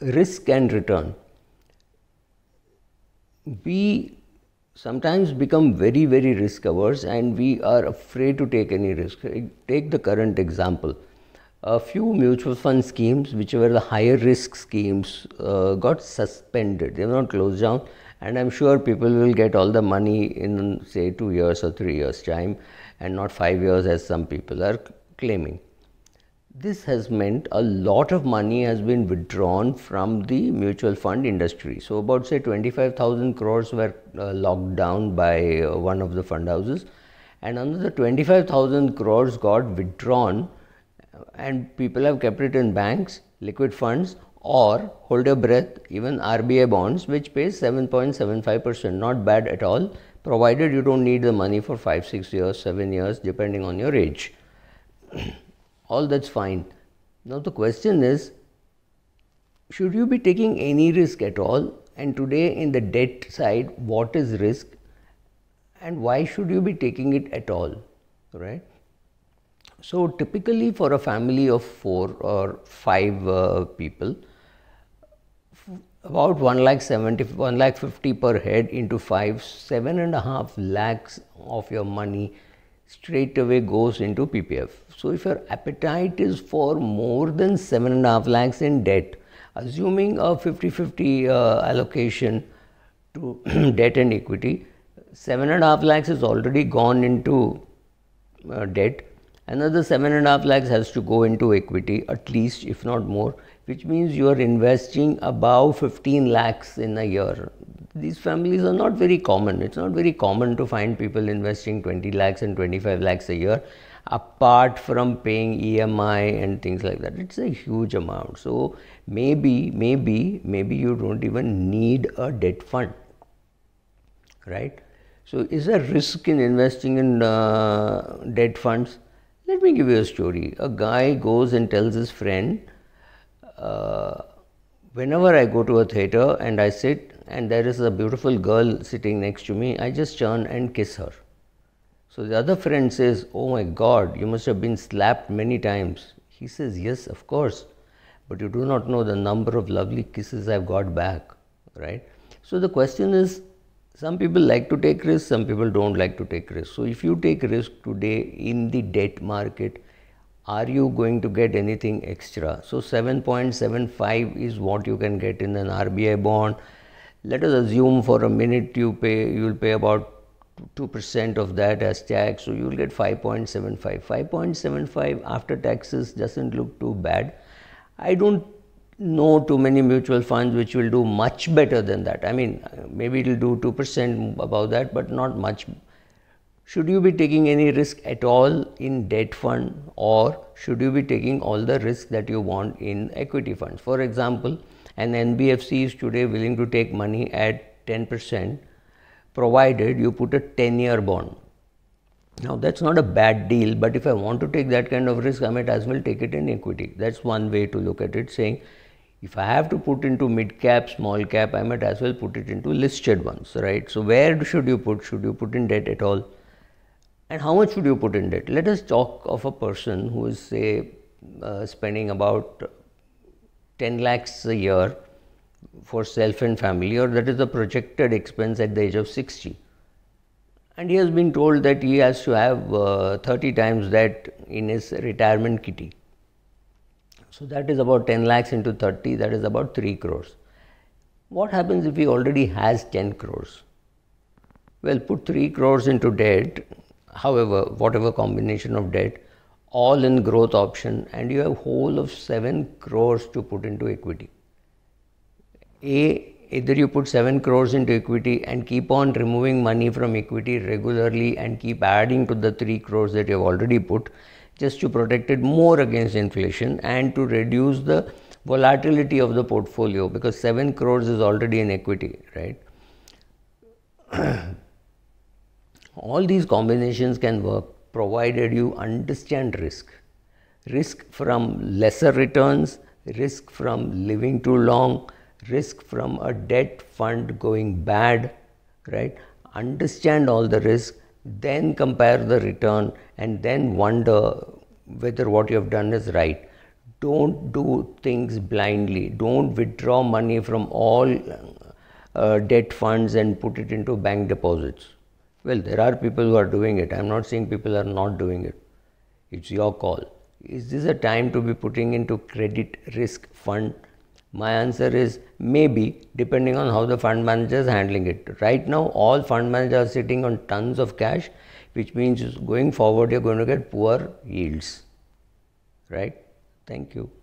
risk and return, we sometimes become very, very risk averse and we are afraid to take any risk. Take the current example. A few mutual fund schemes, which were the higher risk schemes, uh, got suspended. They were not closed down, and I'm sure people will get all the money in, say, two years or three years' time and not five years as some people are claiming this has meant a lot of money has been withdrawn from the mutual fund industry. So about say 25,000 crores were uh, locked down by uh, one of the fund houses and another 25,000 crores got withdrawn uh, and people have kept it in banks, liquid funds or hold your breath even RBI bonds which pays 7.75% not bad at all provided you don't need the money for 5, 6 years, 7 years depending on your age. all that's fine. Now the question is, should you be taking any risk at all? And today in the debt side, what is risk? And why should you be taking it at all, right? So typically for a family of four or five uh, people, about 1 lakh 70, 1 lakh 50 per head into five, seven and a half lakhs of your money straight away goes into PPF. So, if your appetite is for more than 7.5 lakhs in debt, assuming a 50 50 uh, allocation to debt and equity, 7.5 lakhs is already gone into uh, debt. Another 7.5 lakhs has to go into equity, at least if not more, which means you are investing about 15 lakhs in a year these families are not very common. It's not very common to find people investing 20 lakhs and 25 lakhs a year apart from paying EMI and things like that. It's a huge amount. So maybe, maybe, maybe you don't even need a debt fund, right? So is there risk in investing in uh, debt funds? Let me give you a story. A guy goes and tells his friend, uh, whenever I go to a theater and I sit, and there is a beautiful girl sitting next to me, I just turn and kiss her. So the other friend says, Oh my God, you must have been slapped many times. He says, Yes, of course, but you do not know the number of lovely kisses I've got back, right? So the question is, some people like to take risks, some people don't like to take risks. So if you take risk today in the debt market, are you going to get anything extra? So 7.75 is what you can get in an RBI bond let us assume for a minute you pay you will pay about 2% of that as tax so you will get 5.75 5.75 after taxes doesn't look too bad i don't know too many mutual funds which will do much better than that i mean maybe it will do 2% above that but not much should you be taking any risk at all in debt fund or should you be taking all the risk that you want in equity funds for example and NBFC is today willing to take money at 10% provided you put a 10 year bond. Now that's not a bad deal, but if I want to take that kind of risk, I might as well take it in equity. That's one way to look at it, saying if I have to put into mid cap, small cap, I might as well put it into listed ones, right? So where should you put? Should you put in debt at all? And how much should you put in debt? Let us talk of a person who is say uh, spending about 10 lakhs a year for self and family or that is the projected expense at the age of 60 and he has been told that he has to have uh, 30 times that in his retirement kitty so that is about 10 lakhs into 30 that is about 3 crores what happens if he already has 10 crores well put 3 crores into debt however whatever combination of debt all in growth option and you have whole of 7 crores to put into equity. A, either you put 7 crores into equity and keep on removing money from equity regularly and keep adding to the 3 crores that you have already put just to protect it more against inflation and to reduce the volatility of the portfolio because 7 crores is already in equity, right? all these combinations can work provided you understand risk. Risk from lesser returns, risk from living too long, risk from a debt fund going bad, right? Understand all the risk, then compare the return and then wonder whether what you have done is right. Don't do things blindly. Don't withdraw money from all uh, debt funds and put it into bank deposits. Well, there are people who are doing it. I'm not saying people are not doing it. It's your call. Is this a time to be putting into credit risk fund? My answer is maybe, depending on how the fund manager is handling it. Right now, all fund managers are sitting on tons of cash, which means going forward, you're going to get poor yields. Right? Thank you.